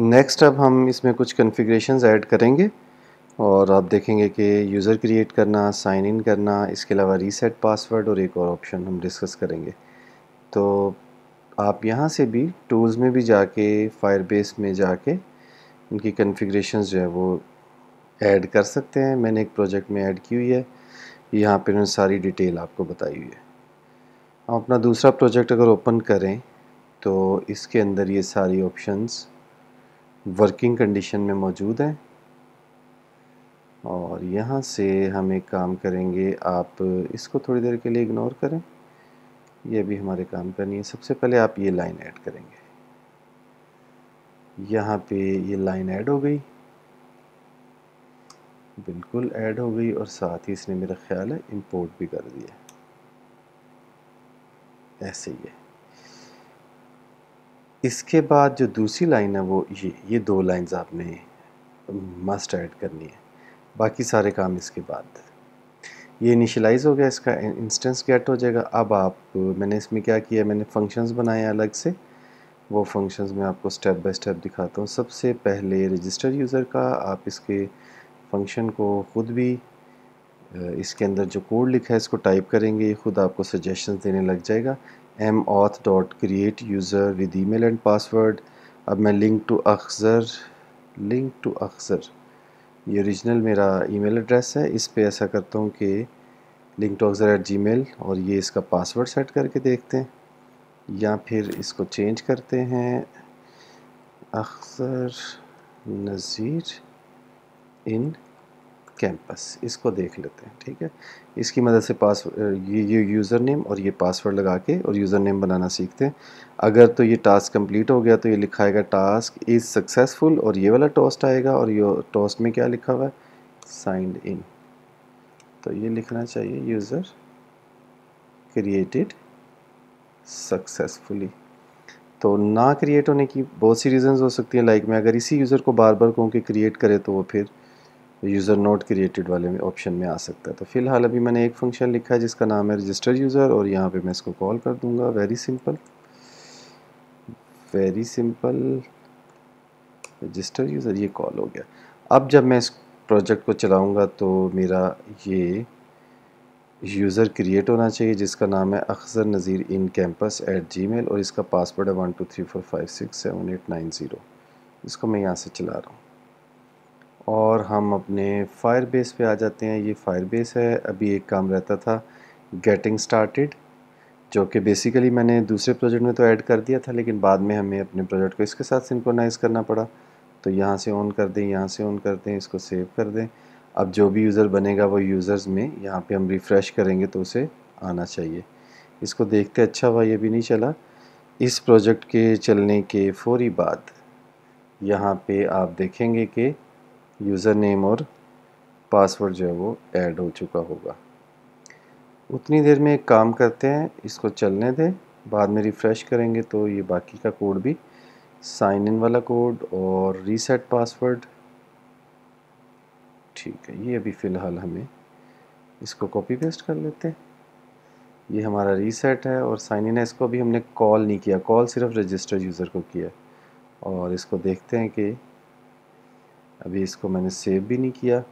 next अब हम इसमें कुछ कन्फिग्रेशन ऐड करेंगे और आप देखेंगे कि यूज़र क्रिएट करना साइन इन करना इसके अलावा रीसेट पासवर्ड और एक और ऑप्शन हम डिस्कस करेंगे तो आप यहाँ से भी टूल्स में भी जाके फायरबेस में जाके इनकी कन्फिग्रेशन जो है वो ऐड कर सकते हैं मैंने एक प्रोजेक्ट में ऐड की हुई है यहाँ पर उन्होंने सारी डिटेल आपको बताई हुई है हम अपना दूसरा प्रोजेक्ट अगर ओपन करें तो इसके अंदर ये सारी ऑप्शंस वर्किंग कंडीशन में मौजूद है और यहाँ से हम एक काम करेंगे आप इसको थोड़ी देर के लिए इग्नोर करें ये भी हमारे काम का नहीं है सबसे पहले आप ये लाइन ऐड करेंगे यहाँ पे ये लाइन ऐड हो गई बिल्कुल ऐड हो गई और साथ ही इसने मेरा ख्याल है इंपोर्ट भी कर दिया ऐसे ही है इसके बाद जो दूसरी लाइन है वो ये ये दो लाइंस आपने मस्ट ऐड करनी है बाकी सारे काम इसके बाद ये इनिशलाइज हो गया इसका इंस्टेंस गेट हो जाएगा अब आप मैंने इसमें क्या किया मैंने फंक्शंस बनाए अलग से वो फंक्शंस मैं आपको स्टेप बाय स्टेप दिखाता हूँ सबसे पहले रजिस्टर यूज़र का आप इसके फंक्शन को ख़ुद भी इसके अंदर जो कोड लिखा है इसको टाइप करेंगे खुद आपको सजेशन देने लग जाएगा dot create user with with email and password अब मैं link to Aksar link to Aksar ये ओरिजिनल मेरा ईमेल एड्रेस है इस पे ऐसा करता हूँ कि link to Aksar at Gmail और ये इसका पासवर्ड सेट करके देखते हैं या फिर इसको चेंज करते हैं अक्सर नज़ीर इन कैंपस इसको देख लेते हैं ठीक है इसकी मदद से पास ये ये यूज़र नेम और ये पासवर्ड लगा के और यूज़र नेम बनाना सीखते हैं अगर तो ये टास्क कंप्लीट हो गया तो ये लिखाएगा टास्क इज़ सक्सेसफुल और ये वाला टोस्ट आएगा और ये टोस्ट में क्या लिखा हुआ है साइंड इन तो ये लिखना चाहिए यूज़र क्रिएटेड सक्सेसफुली तो ना क्रिएट होने की बहुत सी रीज़न्स हो सकती हैं लाइक मैं अगर इसी यूज़र को बार बार कहूँ कि क्रिएट करे तो वो फिर यूज़र नोट क्रिएटेड वाले में ऑप्शन में आ सकता है तो फिलहाल अभी मैंने एक फंक्शन लिखा है जिसका नाम है रजिस्टर यूज़र और यहाँ पे मैं इसको कॉल कर दूँगा very simple very simple register user ये कॉल हो गया अब जब मैं इस प्रोजेक्ट को चलाऊँगा तो मेरा ये यूज़र क्रिएट होना चाहिए जिसका नाम है Akhzar Nazir in campus at Gmail और इसका पासवर्ड है one two three four five six seven eight nine zero इसको मैं यहाँ से चला रहा हूँ और हम अपने फायर बेस पर आ जाते हैं ये फायर बेस है अभी एक काम रहता था गेटिंग स्टार्टेड जो कि बेसिकली मैंने दूसरे प्रोजेक्ट में तो ऐड कर दिया था लेकिन बाद में हमें अपने प्रोजेक्ट को इसके साथ सिंक्रोनाइज करना पड़ा तो यहाँ से ऑन कर दें यहाँ से ऑन कर दें इसको सेव कर दें अब जो भी यूज़र बनेगा वो यूज़र्स में यहाँ पे हम रिफ़्रेश करेंगे तो उसे आना चाहिए इसको देखते अच्छा हुआ ये भी नहीं चला इस प्रोजेक्ट के चलने के फ़ौरी बाद यहाँ पर आप देखेंगे कि यूज़र नेम और पासवर्ड जो है वो ऐड हो चुका होगा उतनी देर में एक काम करते हैं इसको चलने दें बाद में रिफ़्रेश करेंगे तो ये बाकी का कोड भी साइन इन वाला कोड और रीसेट पासवर्ड ठीक है ये अभी फ़िलहाल हमें इसको कॉपी पेस्ट कर लेते हैं ये हमारा रीसेट है और साइन इन है इसको अभी हमने कॉल नहीं किया कॉल सिर्फ रजिस्टर यूज़र को किया और इसको देखते हैं कि अभी इसको मैंने सेव भी नहीं किया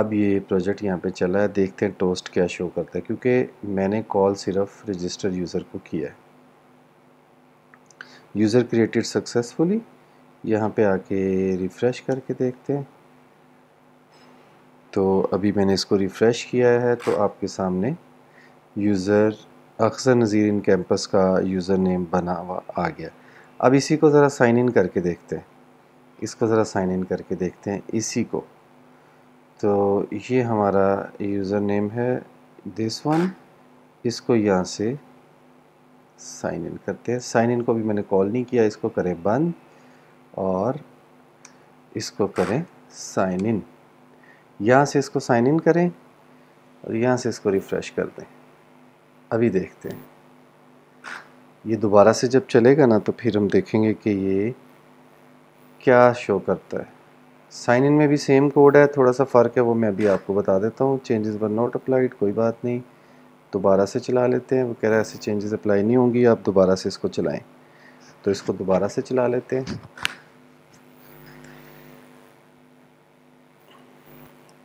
अब ये प्रोजेक्ट यहाँ पे चला है देखते हैं टोस्ट क्या शो करता है क्योंकि मैंने कॉल सिर्फ रजिस्टर यूज़र को किया है यूज़र क्रिएटेड सक्सेसफुली यहाँ पे आके रिफ़्रेश करके देखते हैं तो अभी मैंने इसको रिफ़्रेश किया है तो आपके सामने user Aksar Nazir in campus का यूज़र नेम बना हुआ आ गया अब इसी को ज़रा साइन इन करके देखते हैं इसका ज़रा साइन इन करके देखते हैं इसी को तो ये हमारा यूज़र नेम है दिस वन इसको यहाँ से साइन इन करते हैं साइन इन को भी मैंने कॉल नहीं किया इसको करें बंद और इसको करें साइन इन यहाँ से इसको साइन इन करें और यहाँ से इसको रिफ़्रेश कर दें अभी देखते हैं ये दोबारा से जब चलेगा ना तो फिर हम देखेंगे कि ये क्या शो करता है साइन इन में भी सेम कोड है थोड़ा सा फ़र्क है वो मैं अभी आपको बता देता हूँ चेंजेस वर नॉट अप्लाइड कोई बात नहीं दोबारा से चला लेते हैं वो कह रहा है ऐसे चेंजेस अप्लाई नहीं होंगी आप दोबारा से इसको चलाएं तो इसको दोबारा से चला लेते हैं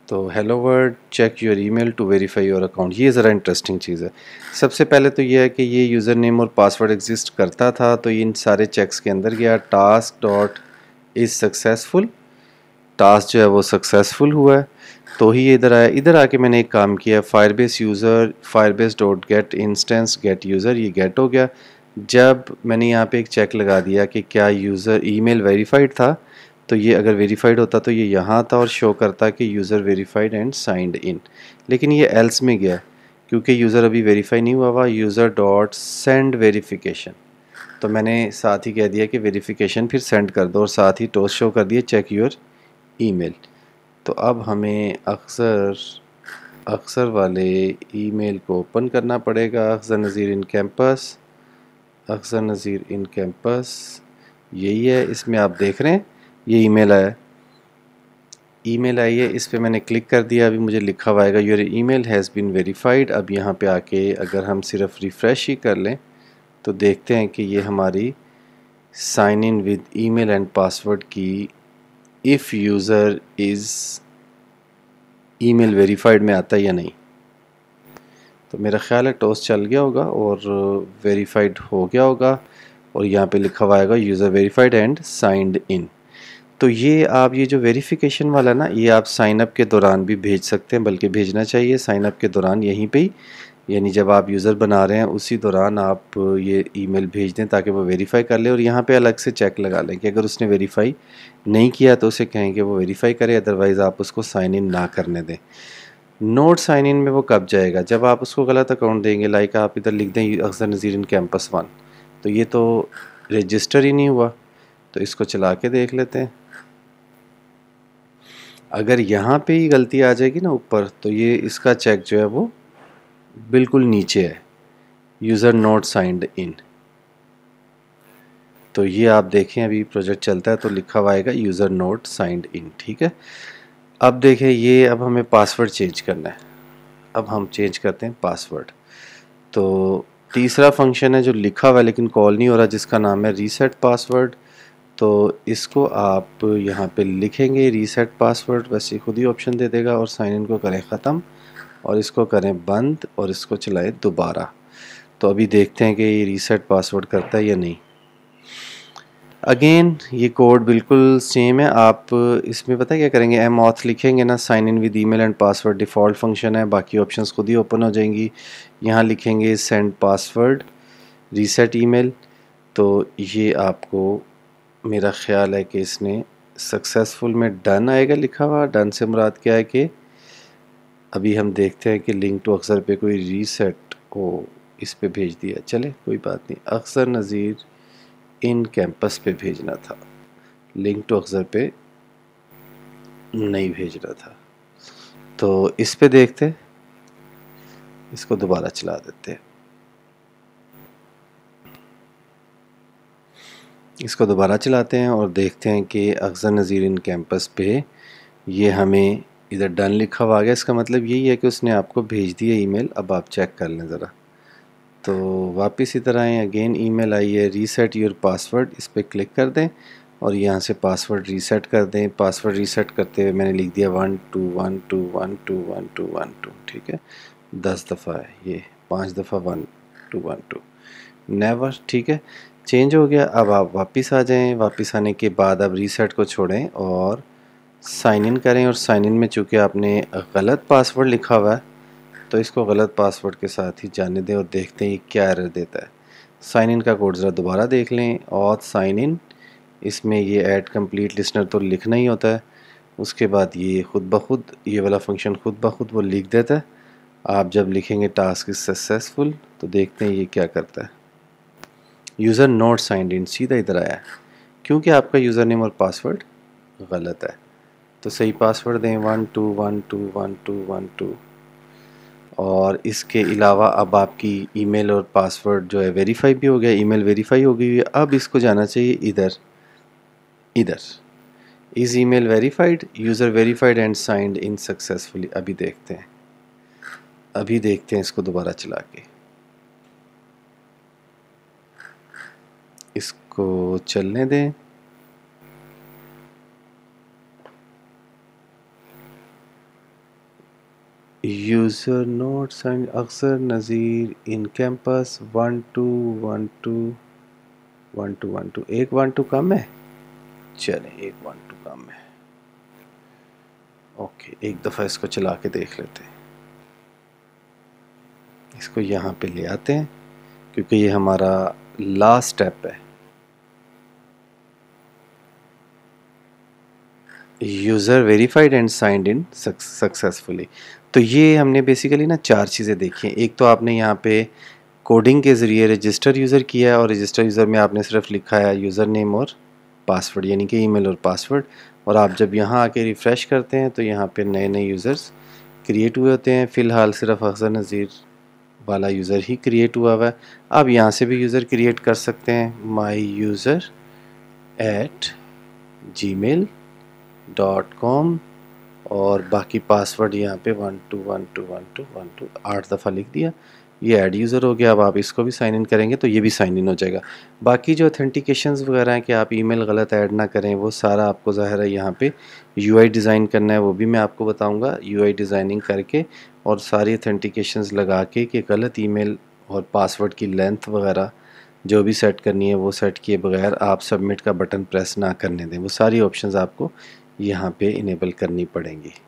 तो hello world check your email to verify your account ये ज़रा इंटरेस्टिंग चीज़ है सबसे पहले तो ये है कि ये यूज़र नेम और पासवर्ड एग्जिस्ट करता था तो इन सारे चेक्स के अंदर गया task dot is successful task जो है वो सक्सेसफुल हुआ है तो ही इधर आया इधर आके मैंने एक काम किया Firebase user Firebase dot get instance get user ये गेट हो गया जब मैंने यहाँ पे एक चेक लगा दिया कि क्या यूज़र ईमेल वेरीफाइड था तो ये अगर वेरीफाइड होता तो ये यहाँ था और शो करता कि user verified and signed in लेकिन ये एल्स में गया क्योंकि यूज़र अभी वेरीफाई नहीं हुआ हुआ यूज़र डॉट सेंड वेरीफिकेशन तो मैंने साथ ही कह दिया कि वेरिफिकेशन फिर सेंड कर दो और साथ ही टोस्ट शो कर दिए चेक योर ईमेल तो अब हमें अक्सर अक्सर वाले ईमेल को ओपन करना पड़ेगा अक्सर नज़ीर इन कैंपस अक्सर नज़ीर इन कैंपस यही है इसमें आप देख रहे हैं ये ईमेल आया ईमेल आई है इस पर मैंने क्लिक कर दिया अभी मुझे लिखा हुआ आएगा your email has been verified अब यहाँ पे आके अगर हम सिर्फ रिफ़्रेश ही कर लें तो देखते हैं कि ये हमारी sign in with email and password की if user is email verified में आता है या नहीं तो मेरा ख्याल है टॉस चल गया होगा और वेरीफाइड हो गया होगा और यहाँ पे लिखा हुआ आएगा user verified and signed in तो ये आप ये जो वेरिफिकेशन वाला ना ये आप साइनअप के दौरान भी भेज सकते हैं बल्कि भेजना चाहिए साइनअप के दौरान यहीं पे ही यानी जब आप यूज़र बना रहे हैं उसी दौरान आप ये ईमेल भेज दें ताकि वो वेरीफाई कर ले और यहाँ पे अलग से चेक लगा लें कि अगर उसने वेरीफाई नहीं किया तो उसे कहें कि वो वेरीफाई करे अदरवाइज़ आप उसको साइन इन ना करने दें नोट साइन इन में वो कब जाएगा जब आप उसको गलत अकाउंट देंगे लाइक आप इधर लिख दें अक्सर नज़ीर इन कैंपस वन तो ये तो रजिस्टर ही नहीं हुआ तो इसको चला के देख लेते हैं अगर यहाँ पे ही गलती आ जाएगी ना ऊपर तो ये इसका चेक जो है वो बिल्कुल नीचे है यूज़र नॉट साइंड इन तो ये आप देखें अभी प्रोजेक्ट चलता है तो लिखा हुआ आएगा यूज़र नोट साइंड इन ठीक है अब देखें ये अब हमें पासवर्ड चेंज करना है अब हम चेंज करते हैं पासवर्ड तो तीसरा फंक्शन है जो लिखा हुआ है लेकिन कॉल नहीं हो रहा जिसका नाम है रीसेट पासवर्ड तो इसको आप यहाँ पे लिखेंगे रीसेट पासवर्ड वैसे खुद ही ऑप्शन दे देगा और साइन इन को करें ख़त्म और इसको करें बंद और इसको चलाएं दोबारा तो अभी देखते हैं कि ये रीसेट पासवर्ड करता है या नहीं अगेन ये कोड बिल्कुल सेम है आप इसमें पता क्या करेंगे एम ऑथ लिखेंगे ना sign in with email and password default function है बाकी ऑप्शंस खुद ही ओपन हो जाएंगी यहाँ लिखेंगे सेंड पासवर्ड रीसेट ईमेल तो ये आपको मेरा ख्याल है कि इसने सक्सेसफुल में डन आएगा लिखा हुआ डन से मुराद क्या है कि अभी हम देखते हैं कि लिंक टू अक्सर पे कोई रीसेट को इस पे भेज दिया चले कोई बात नहीं अक्सर नज़ीर इन कैंपस पे भेजना था लिंक टू अक्सर पे नहीं भेजना था तो इस पे देखते इसको दोबारा चला देते हैं इसको दोबारा चलाते हैं और देखते हैं कि अक्सर नज़ीर इन कैंपस पे ये हमें इधर डन लिखा हुआ आ गया इसका मतलब यही है कि उसने आपको भेज दिया ईमेल अब आप चेक कर लें ज़रा तो वापस इधर आएँ अगेन ईमेल आई है रीसेट योर पासवर्ड इस पर क्लिक कर दें और यहाँ से पासवर्ड रीसेट कर दें पासवर्ड रीसेट करते हुए मैंने लिख दिया one two one two one two one two one two ठीक है दस दफ़ा है ये पाँच दफ़ा one two one two never ठीक है चेंज हो गया अब आप वापस आ जाएं वापस आने के बाद अब रीसेट को छोड़ें और साइन इन करें और साइन इन में चूँकि आपने गलत पासवर्ड लिखा हुआ है तो इसको गलत पासवर्ड के साथ ही जाने दें और देखते हैं क्या एरर देता है साइन इन का कोड ज़रा दोबारा देख लें और साइन इन इसमें ये ऐड कंप्लीट लिसनर तो लिखना ही होता है उसके बाद ये खुद ब खुद ये वाला फंक्शन खुद ब खुद वो लिख देता है आप जब लिखेंगे टास्क सक्सेसफुल तो देखते हैं ये क्या करता है यूज़र नोट साइन इन सीधा इधर आया क्योंकि आपका यूज़र नेम और पासवर्ड गलत है तो सही पासवर्ड दें one two one two one two one two और इसके अलावा अब आपकी ईमेल और पासवर्ड जो है वेरीफाई भी हो गया ईमेल वेरीफाई हो गई है अब इसको जाना चाहिए इधर इधर is email verified user verified and signed in successfully अभी देखते हैं अभी देखते हैं इसको दोबारा चला के इसको चलने दें यूज़र नोट सन Aksar Nazir in campus one two one two one two one two एक वन टू कम है चले एक वन टू कम है ओके एक दफ़ा इसको चला के देख लेते हैं इसको यहाँ पे ले आते हैं क्योंकि ये हमारा लास्ट स्टेप है user verified and signed in successfully तो ये हमने बेसिकली ना चार चीज़ें देखी हैं एक तो आपने यहाँ पे कोडिंग के ज़रिए रजिस्टर यूज़र किया है और रजिस्टर यूज़र में आपने सिर्फ लिखा है यूज़र नेम और पासवर्ड यानी कि ईमेल और पासवर्ड और आप जब यहाँ आके रिफ़्रेश करते हैं तो यहाँ पे नए नए यूज़र्स क्रिएट हुए होते हैं फ़िलहाल सिर्फ अक्सर नज़ीर वाला यूज़र ही क्रिएट हुआ हुआ है आप यहाँ से भी यूज़र क्रिएट कर सकते हैं my user at Gmail dot com और बाकी पासवर्ड यहाँ पे one two one two one two one two आठ दफ़ा लिख दिया ये ऐड यूज़र हो गया अब आप इसको भी साइन इन करेंगे तो ये भी साइन इन हो जाएगा बाकी जो अथेंटिकेशन वगैरह हैं कि आप ईमेल गलत ऐड ना करें वो सारा आपको ज़ाहिर है यहाँ पे यूआई डिज़ाइन करना है वो भी मैं आपको बताऊँगा यूआई डिज़ाइनिंग करके और सारी अथेंटिकेशन लगा के कि गलत ईमेल और पासवर्ड की लेंथ वगैरह जो भी सेट करनी है वो सेट किए बगैर आप सबमिट का बटन प्रेस ना करने दें वो सारी ऑप्शंस आपको यहाँ पे इनेबल करनी पड़ेंगी